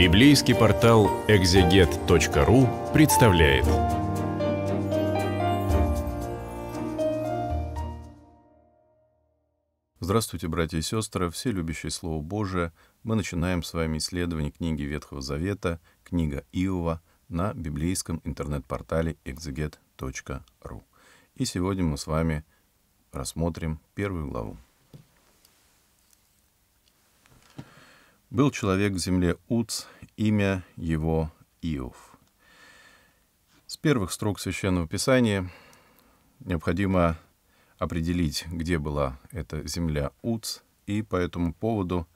Библейский портал экзегет.ру представляет. Здравствуйте, братья и сестры, все любящие Слово Божие. Мы начинаем с вами исследование книги Ветхого Завета, книга Иова на библейском интернет-портале экзегет.ру. И сегодня мы с вами рассмотрим первую главу. Был человек в земле Уц, имя его Иов. С первых строк Священного Писания необходимо определить, где была эта земля Уц, и по этому поводу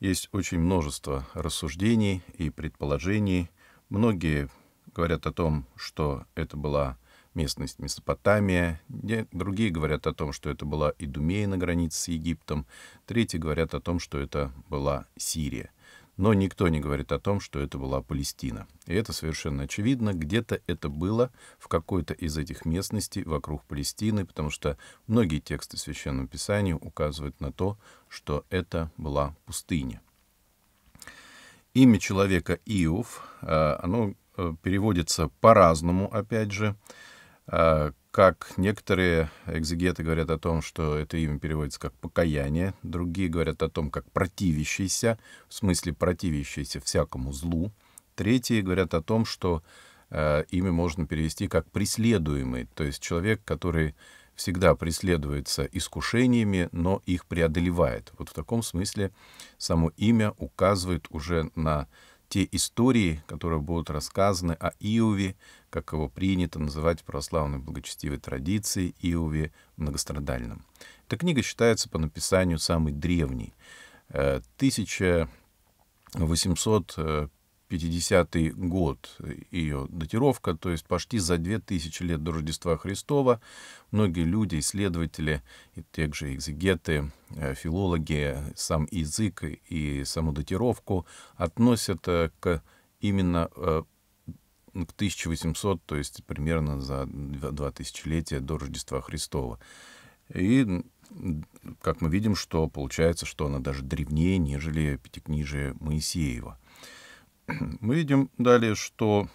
есть очень множество рассуждений и предположений. Многие говорят о том, что это была местность Месопотамия, другие говорят о том, что это была Идумея на границе с Египтом, третьи говорят о том, что это была Сирия. Но никто не говорит о том, что это была Палестина. И это совершенно очевидно, где-то это было в какой-то из этих местностей вокруг Палестины, потому что многие тексты Священного Писания указывают на то, что это была пустыня. Имя человека Иов, а, оно э, переводится по-разному, опять же. А, как некоторые экзегеты говорят о том, что это имя переводится как «покаяние», другие говорят о том, как «противящийся», в смысле «противящийся всякому злу», третьи говорят о том, что э, имя можно перевести как «преследуемый», то есть человек, который всегда преследуется искушениями, но их преодолевает. Вот в таком смысле само имя указывает уже на те истории, которые будут рассказаны о Иове, как его принято называть в православной благочестивой традиции, Иове многострадальном. Эта книга считается по написанию самой древней. 1800 э, 50 год э, ее датировка, то есть почти за 2000 лет до Рождества Христова. Многие люди, исследователи, и те же экзегеты, э, филологи, сам язык и саму датировку относят э, к именно к 1800, то есть примерно за два тысячелетия до Рождества Христова. И как мы видим, что получается, что она даже древнее, нежели пятикнижие Моисеева. мы видим далее, что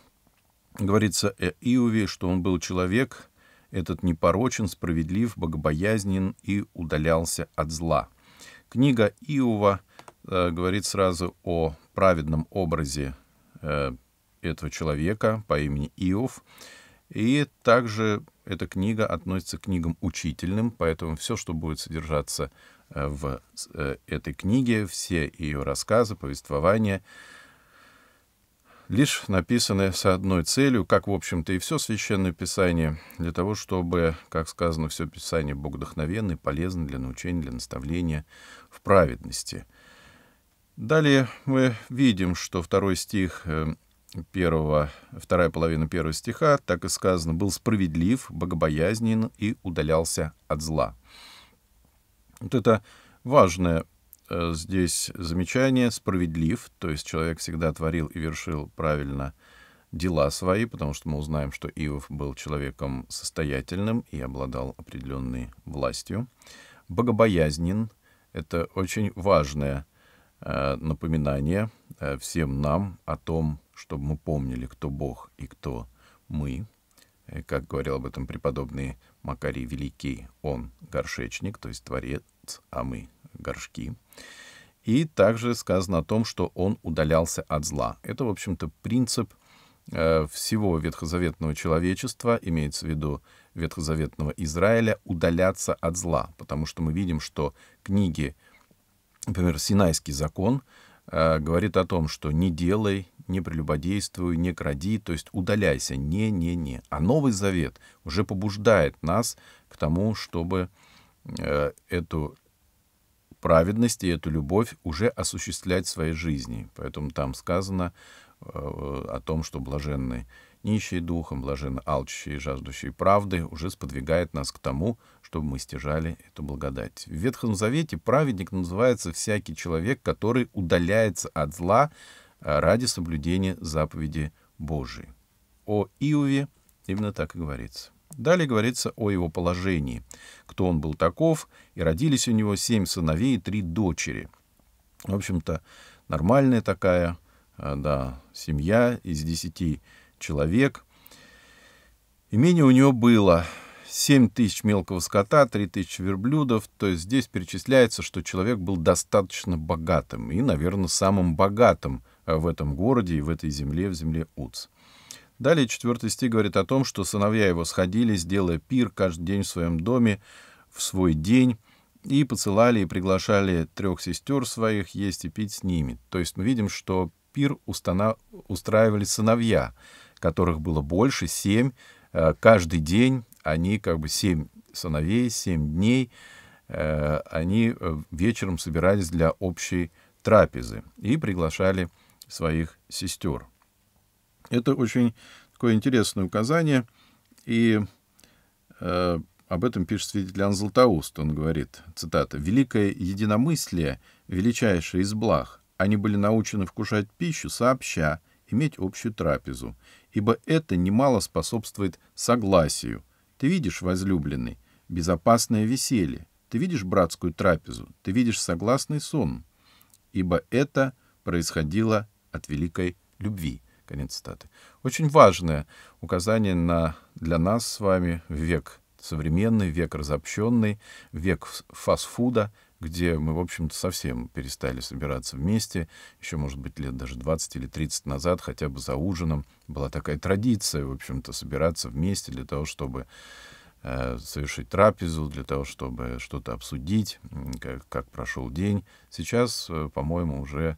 говорится о Иове, что он был человек, этот непорочен, справедлив, богобоязнен и удалялся от зла. Книга Иова э, говорит сразу о праведном образе э, этого человека по имени Иов. И также эта книга относится к книгам учительным, поэтому все, что будет содержаться э, в э, этой книге, все ее рассказы, повествования, лишь написаны с одной целью, как, в общем-то, и все Священное Писание, для того, чтобы, как сказано, все Писание богодохновенно и полезно для научения, для наставления в праведности. Далее мы видим, что второй стих э, первого, вторая половина первого стиха, так и сказано, был справедлив, богобоязнен и удалялся от зла. Вот это важное Э, здесь замечание справедлив, то есть человек всегда творил и вершил правильно дела свои, потому что мы узнаем, что Иов был человеком состоятельным и обладал определенной властью. Богобоязнен — это очень важное э, напоминание э, всем нам о том, чтобы мы помнили, кто Бог и кто мы. И, как говорил об этом преподобный Макарий Великий, он горшечник, то есть творец, а мы горшки. И также сказано о том, что он удалялся от зла. Это, в общем-то, принцип э, всего ветхозаветного человечества, имеется в виду ветхозаветного Израиля, удаляться от зла. Потому что мы видим, что книги, например, Синайский закон, э, говорит о том, что не делай, не прелюбодействуй, не кради, то есть удаляйся, не-не-не. А Новый Завет уже побуждает нас к тому, чтобы Э, эту праведность и эту любовь уже осуществлять в своей жизни. Поэтому там сказано э, о том, что блаженный нищий духом, блаженно алчущие и жаждущие правды, уже сподвигает нас к тому, чтобы мы стяжали эту благодать. В Ветхом Завете праведник называется всякий человек, который удаляется от зла э, ради соблюдения заповеди Божией. О Иове именно так и говорится. Далее говорится о его положении, кто он был таков, и родились у него семь сыновей и три дочери. В общем-то, нормальная такая, э, да, семья из десяти человек. Имение у него было 7 тысяч мелкого скота, 3 тысячи верблюдов. То есть здесь перечисляется, что человек был достаточно богатым и, наверное, самым богатым э, в этом городе и в этой земле, в земле Уц. Далее четвертый стих говорит о том, что сыновья его сходились, делая пир каждый день в своем доме, в свой день, и поцелали и приглашали трех сестер своих есть и пить с ними. То есть мы видим, что пир установ... устраивали сыновья, которых было больше, семь. Э, каждый день они, как бы семь сыновей, семь дней, э, они э, вечером собирались для общей трапезы и приглашали своих сестер. Это очень такое интересное указание, и э, об этом пишет свидетель Ан Златоуст. Он говорит, цитата, «Великое единомыслие, величайшее из благ, они были научены вкушать пищу сообща, иметь общую трапезу, ибо это немало способствует согласию. Ты видишь, возлюбленный, безопасное веселье, ты видишь братскую трапезу, ты видишь согласный сон, ибо это происходило от великой любви. Конец цитаты. Очень важное указание на, для нас с вами век современный, век разобщенный, век фастфуда, где мы, в общем-то, совсем перестали собираться вместе. Еще, может быть, лет даже 20 или 30 назад, хотя бы за ужином, была такая традиция, в общем-то, собираться вместе для того, чтобы э, совершить трапезу, для того, чтобы что-то обсудить, как, как прошел день. Сейчас, э, по-моему, уже,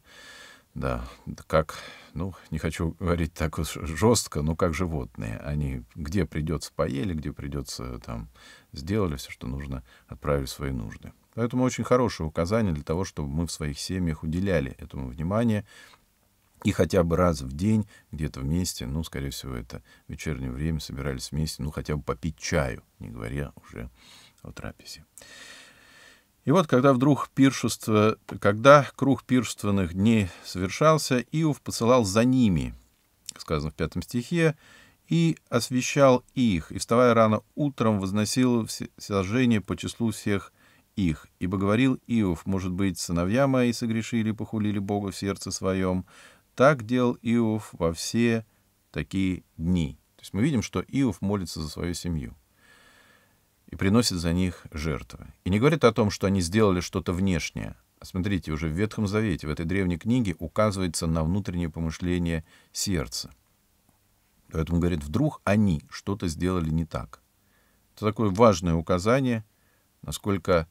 да, как ну, не хочу говорить так уж жестко, но как животные. Они где придется поели, где придется там сделали все, что нужно, отправили свои нужды. Поэтому очень хорошее указание для того, чтобы мы в своих семьях уделяли этому внимание. И хотя бы раз в день, где-то вместе, ну, скорее всего, это вечернее время, собирались вместе, ну, хотя бы попить чаю, не говоря уже о трапезе. И вот когда вдруг пиршество, когда круг пиршественных дней совершался, Иов посылал за ними, сказано в пятом стихе, и освещал их, и, вставая рано утром, возносил сожжение по числу всех их. Ибо говорил Иов, может быть, сыновья мои согрешили, похулили Бога в сердце своем. Так делал Иов во все такие дни. То есть мы видим, что Иов молится за свою семью и приносит за них жертвы. И не говорит о том, что они сделали что-то внешнее. А смотрите, уже в Ветхом Завете, в этой древней книге указывается на внутреннее помышление сердца. Поэтому, говорит, вдруг они что-то сделали не так. Это такое важное указание, насколько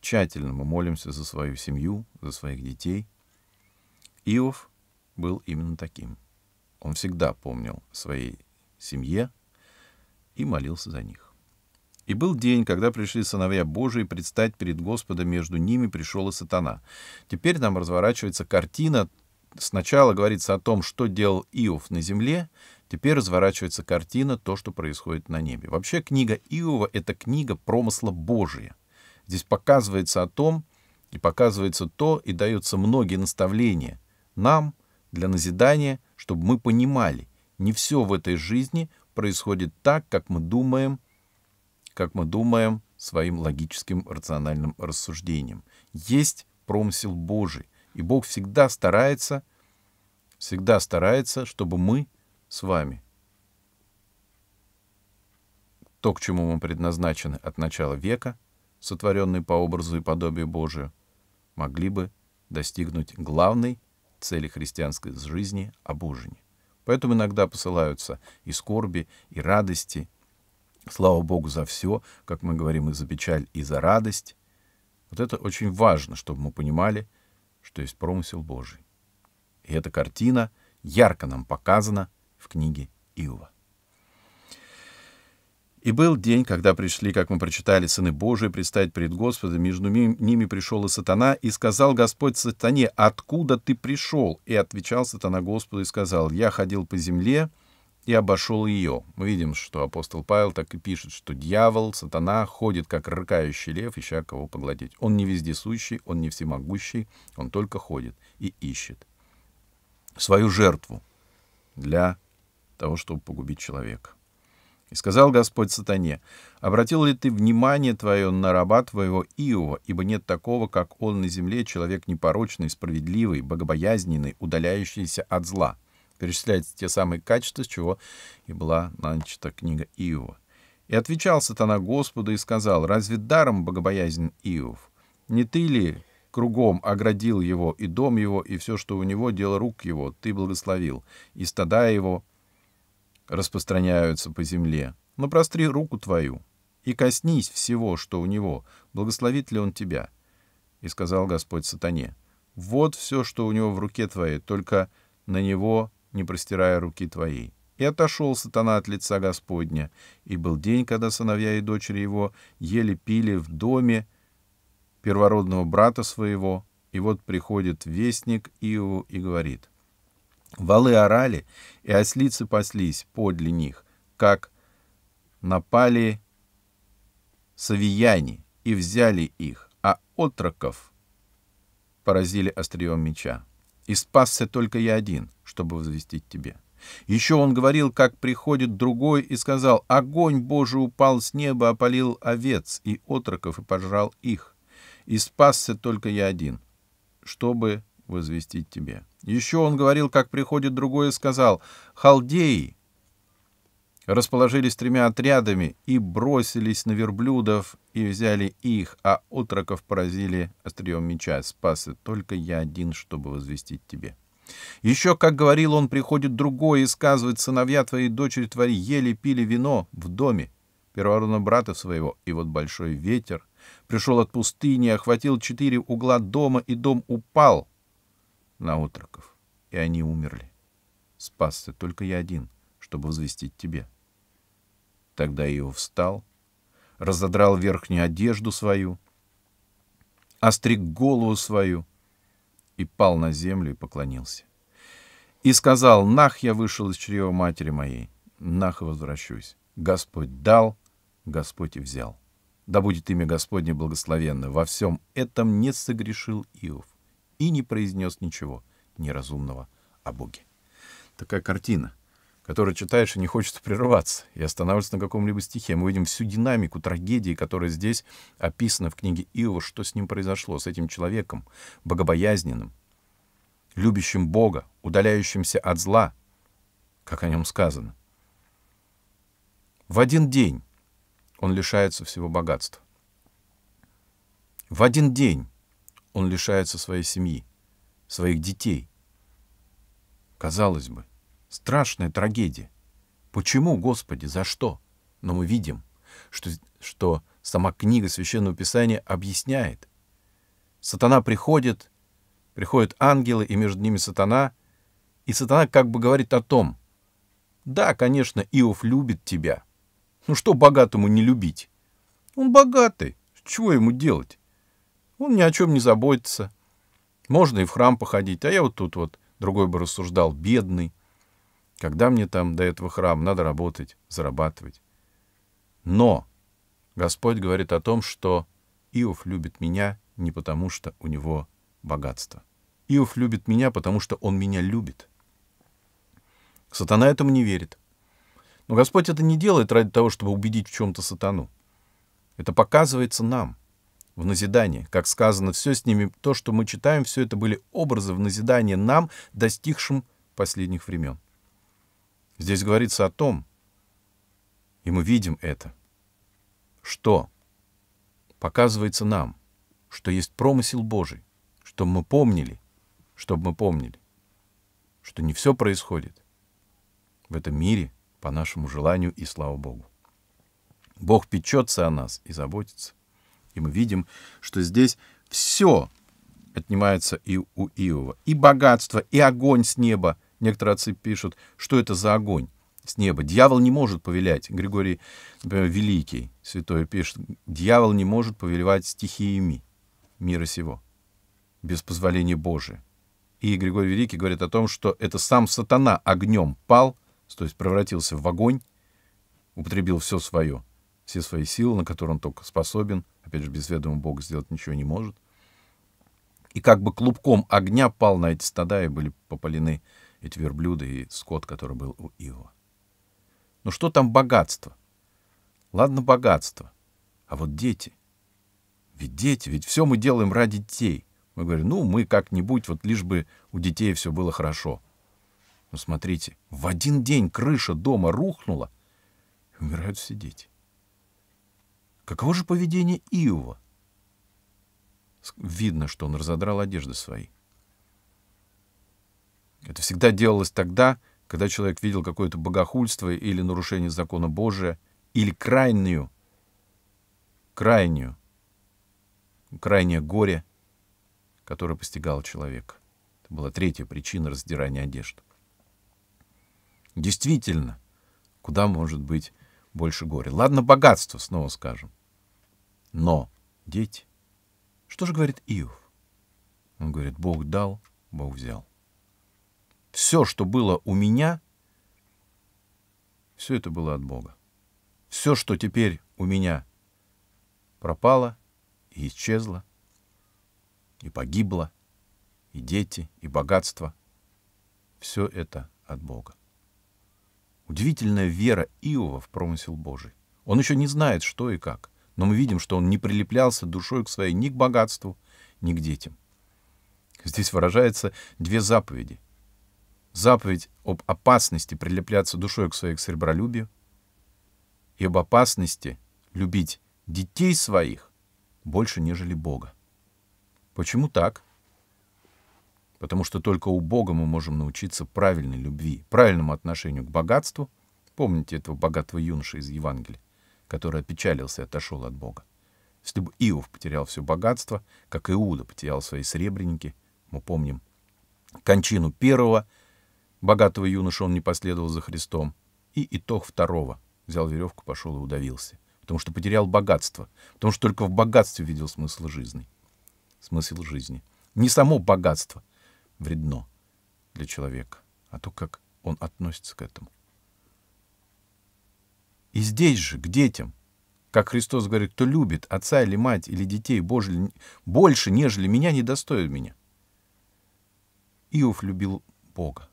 тщательно мы молимся за свою семью, за своих детей. Иов был именно таким. Он всегда помнил о своей семье и молился за них. И был день, когда пришли сыновья Божии предстать перед Господом, между ними пришел и сатана. Теперь нам разворачивается картина. Сначала говорится о том, что делал Иов на земле, теперь разворачивается картина, то, что происходит на небе. Вообще книга Иова — это книга промысла Божия. Здесь показывается о том, и показывается то, и даются многие наставления нам для назидания, чтобы мы понимали, не все в этой жизни происходит так, как мы думаем — как мы думаем, своим логическим рациональным рассуждением. Есть промысел Божий, и Бог всегда старается, всегда старается, чтобы мы с вами то, к чему мы предназначены от начала века, сотворенные по образу и подобию Божию, могли бы достигнуть главной цели христианской жизни — обожения. Поэтому иногда посылаются и скорби, и радости, Слава Богу за все, как мы говорим, и за печаль, и за радость. Вот это очень важно, чтобы мы понимали, что есть промысел Божий. И эта картина ярко нам показана в книге Иова. И был день, когда пришли, как мы прочитали, сыны Божии предстать пред Господом, между ними пришел и сатана, и сказал Господь сатане, откуда ты пришел? И отвечал сатана Господу и сказал, я ходил по земле, и обошел ее. Мы видим, что апостол Павел так и пишет, что дьявол, сатана, ходит как рыкающий лев, ища кого поглотить. Он не вездесущий, он не всемогущий, он только ходит и ищет свою жертву для того, чтобы погубить человека. И сказал Господь сатане, «Обратил ли ты внимание твое на раба твоего Иова, ибо нет такого, как он на земле, человек непорочный, справедливый, богобоязненный, удаляющийся от зла?» перечисляет те самые качества, с чего и была начата книга Иова. И отвечал сатана Господу и сказал, «Разве даром богобоязнен Иов? Не ты ли кругом оградил его и дом его, и все, что у него, дело рук его, ты благословил, и стада его распространяются по земле. Но простри руку твою и коснись всего, что у него, благословит ли он тебя?» И сказал Господь сатане, «Вот все, что у него в руке твоей, только на него не простирая руки твоей. И отошел сатана от лица Господня, и был день, когда сыновья и дочери его ели пили в доме первородного брата своего, и вот приходит вестник Иову и говорит, «Валы орали, и ослицы паслись подле них, как напали савияне и взяли их, а отроков поразили острием меча». И спасся только я один, чтобы возвестить тебе. Еще он говорил, как приходит другой, и сказал, «Огонь Божий упал с неба, опалил овец и отроков и пожрал их. И спасся только я один, чтобы возвестить тебе». Еще он говорил, как приходит другой, и сказал, «Халдеи расположились тремя отрядами и бросились на верблюдов и взяли их, а утроков поразили острием меча. Спас и только я один, чтобы возвестить тебе. Еще, как говорил он, приходит другой и сказывает, сыновья твои и дочери твои ели, пили вино в доме первородного брата своего, и вот большой ветер пришел от пустыни, охватил четыре угла дома, и дом упал на утроков, и они умерли. Спасся только я один, чтобы возвестить тебе. — Тогда Иов встал, разодрал верхнюю одежду свою, остриг голову свою и пал на землю и поклонился. И сказал, «Нах, я вышел из чрева матери моей, нах, возвращусь. Господь дал, Господь и взял. Да будет имя Господне благословенное. Во всем этом не согрешил Иов и не произнес ничего неразумного о Боге». Такая картина — который читаешь, и не хочется прерываться и останавливаться на каком-либо стихе. Мы видим всю динамику трагедии, которая здесь описана в книге Иова, что с ним произошло, с этим человеком, богобоязненным, любящим Бога, удаляющимся от зла, как о нем сказано. В один день он лишается всего богатства. В один день он лишается своей семьи, своих детей. Казалось бы, — страшная трагедия. Почему, Господи, за что? Но мы видим, что, что сама книга Священного Писания объясняет. Сатана приходит, приходят ангелы, и между ними сатана, и сатана как бы говорит о том, да, конечно, Иов любит тебя. Ну что богатому не любить? Он богатый, чего ему делать? Он ни о чем не заботится. Можно и в храм походить, а я вот тут вот, другой бы рассуждал, бедный, когда мне там до этого храм? Надо работать, зарабатывать. Но Господь говорит о том, что Иов любит меня не потому, что у него богатство. Иов любит меня, потому что он меня любит. Сатана этому не верит. Но Господь это не делает ради того, чтобы убедить в чем-то сатану. Это показывается нам в назидании. Как сказано, все с ними, то, что мы читаем, все это были образы в назидании нам, достигшим последних времен. Здесь говорится о том, и мы видим это, что показывается нам, что есть промысел Божий, чтобы мы помнили, чтобы мы помнили, что не все происходит в этом мире по нашему желанию и слава Богу. Бог печется о нас и заботится. И мы видим, что здесь все отнимается и у Иова. И богатство, и огонь с неба, Некоторые отцы пишут, что это за огонь с неба. Дьявол не может повелять. Григорий, например, Великий, святой, пишет, дьявол не может повелевать стихиями мира сего без позволения Божия. И Григорий Великий говорит о том, что это сам сатана огнем пал, то есть превратился в огонь, употребил все свое, все свои силы, на которые он только способен, опять же, без ведома Бога сделать ничего не может, и как бы клубком огня пал на эти стада и были попалены эти верблюды и скот, который был у Иова. Ну что там богатство? Ладно, богатство. А вот дети. Ведь дети, ведь все мы делаем ради детей. Мы говорим, ну, мы как-нибудь, вот лишь бы у детей все было хорошо. Но ну, смотрите, в один день крыша дома рухнула, и умирают все дети. Каково же поведение Иова? Видно, что он разодрал одежды свои. Это всегда делалось тогда, когда человек видел какое-то богохульство или нарушение закона Божия, или крайнюю, крайнюю, крайнее горе, которое постигало человека. Это была третья причина раздирания одежды. Действительно, куда может быть больше горя? Ладно, богатство, снова скажем. Но дети. Что же говорит Иов? Он говорит, Бог дал, Бог взял все, что было у меня, все это было от Бога. Все, что теперь у меня пропало и исчезло, и погибло, и дети, и богатство, все это от Бога. Удивительная вера Иова в промысел Божий. Он еще не знает, что и как, но мы видим, что он не прилеплялся душой к своей ни к богатству, ни к детям. Здесь выражаются две заповеди заповедь об опасности прилепляться душой к своей к сребролюбию и об опасности любить детей своих больше, нежели Бога. Почему так? Потому что только у Бога мы можем научиться правильной любви, правильному отношению к богатству. Помните этого богатого юноша из Евангелия, который опечалился и отошел от Бога. Если бы Иов потерял все богатство, как Иуда потерял свои сребреники, мы помним кончину первого Богатого юноша он не последовал за Христом. И итог второго. Взял веревку, пошел и удавился. Потому что потерял богатство. Потому что только в богатстве видел смысл жизни. Смысл жизни. Не само богатство вредно для человека, а то, как он относится к этому. И здесь же, к детям, как Христос говорит, кто любит отца или мать или детей Божий, больше, нежели меня, не достоин меня. Иов любил Бога.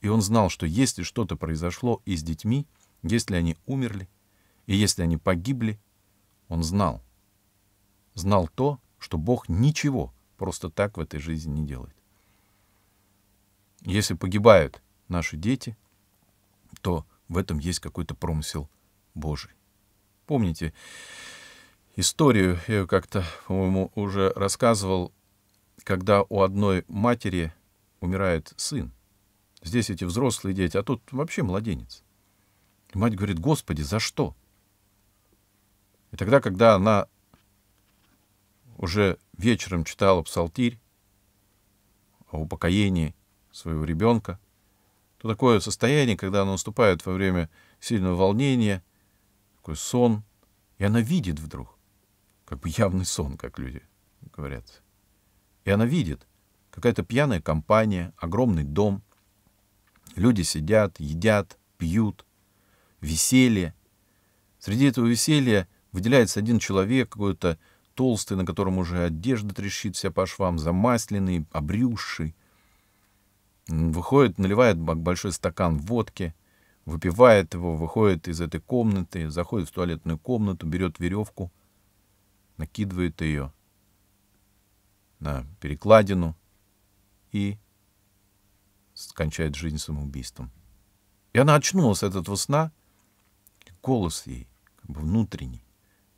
И он знал, что если что-то произошло и с детьми, если они умерли, и если они погибли, он знал. Знал то, что Бог ничего просто так в этой жизни не делает. Если погибают наши дети, то в этом есть какой-то промысел Божий. Помните историю, я ее как-то, по-моему, уже рассказывал, когда у одной матери умирает сын. Здесь эти взрослые дети, а тут вообще младенец. И мать говорит, Господи, за что? И тогда, когда она уже вечером читала псалтирь о упокоении своего ребенка, то такое состояние, когда она наступает во время сильного волнения, такой сон, и она видит вдруг, как бы явный сон, как люди говорят. И она видит, какая-то пьяная компания, огромный дом — Люди сидят, едят, пьют, веселье. Среди этого веселья выделяется один человек, какой-то толстый, на котором уже одежда трещит вся по швам, замасленный, обрюзший. Выходит, наливает большой стакан водки, выпивает его, выходит из этой комнаты, заходит в туалетную комнату, берет веревку, накидывает ее на перекладину и скончает жизнь самоубийством. И она очнулась от этого сна, и голос ей, как бы внутренний,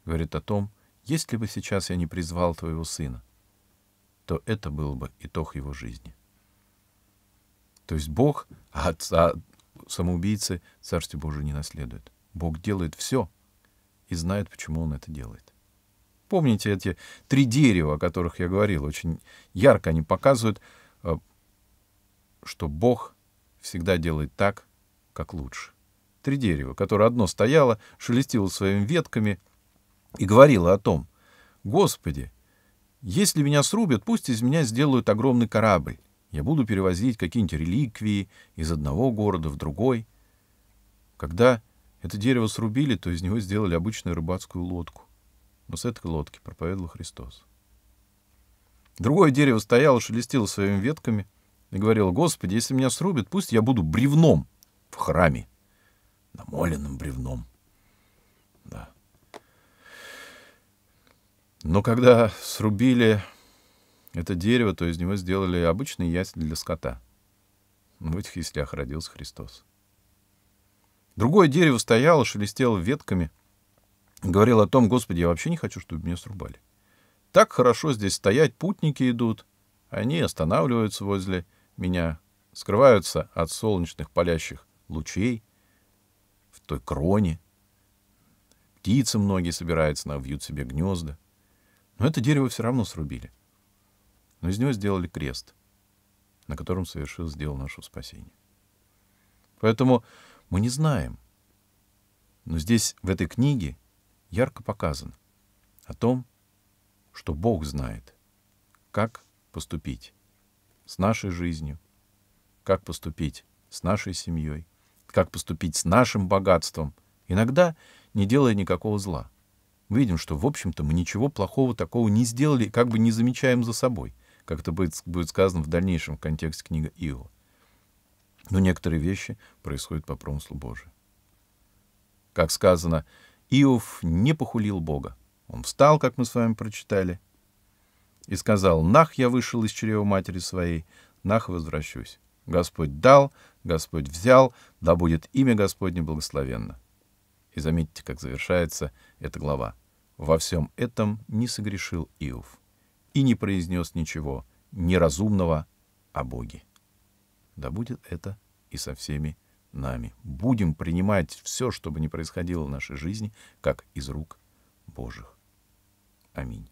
говорит о том, если бы сейчас я не призвал твоего сына, то это был бы итог его жизни. То есть Бог а отца самоубийцы Царствие Божие не наследует. Бог делает все и знает, почему он это делает. Помните эти три дерева, о которых я говорил, очень ярко они показывают э, что Бог всегда делает так, как лучше. Три дерева, которое одно стояло, шелестило своими ветками и говорило о том, «Господи, если меня срубят, пусть из меня сделают огромный корабль. Я буду перевозить какие-нибудь реликвии из одного города в другой». Когда это дерево срубили, то из него сделали обычную рыбацкую лодку. Но с этой лодки проповедовал Христос. Другое дерево стояло, шелестило своими ветками — и говорил «Господи, если меня срубят, пусть я буду бревном в храме, намоленным бревном». Да. Но когда срубили это дерево, то из него сделали обычный ясль для скота. В этих яслях родился Христос. Другое дерево стояло, шелестело ветками. Говорил о том, Господи, я вообще не хочу, чтобы меня срубали. Так хорошо здесь стоять, путники идут. Они останавливаются возле меня скрываются от солнечных палящих лучей в той кроне. Птицы многие собираются, навьют себе гнезда. Но это дерево все равно срубили. Но из него сделали крест, на котором совершил дело нашего спасения. Поэтому мы не знаем. Но здесь, в этой книге, ярко показано о том, что Бог знает, как поступить с нашей жизнью, как поступить с нашей семьей, как поступить с нашим богатством, иногда не делая никакого зла. Мы видим, что, в общем-то, мы ничего плохого такого не сделали, как бы не замечаем за собой, как это будет, будет сказано в дальнейшем в контексте книги Ио. Но некоторые вещи происходят по промыслу Божию. Как сказано, Иов не похулил Бога. Он встал, как мы с вами прочитали, и сказал, «Нах я вышел из чрева матери своей, нах возвращусь. Господь дал, Господь взял, да будет имя Господне благословенно». И заметьте, как завершается эта глава. «Во всем этом не согрешил Иов и не произнес ничего неразумного о Боге». Да будет это и со всеми нами. Будем принимать все, что бы ни происходило в нашей жизни, как из рук Божьих. Аминь.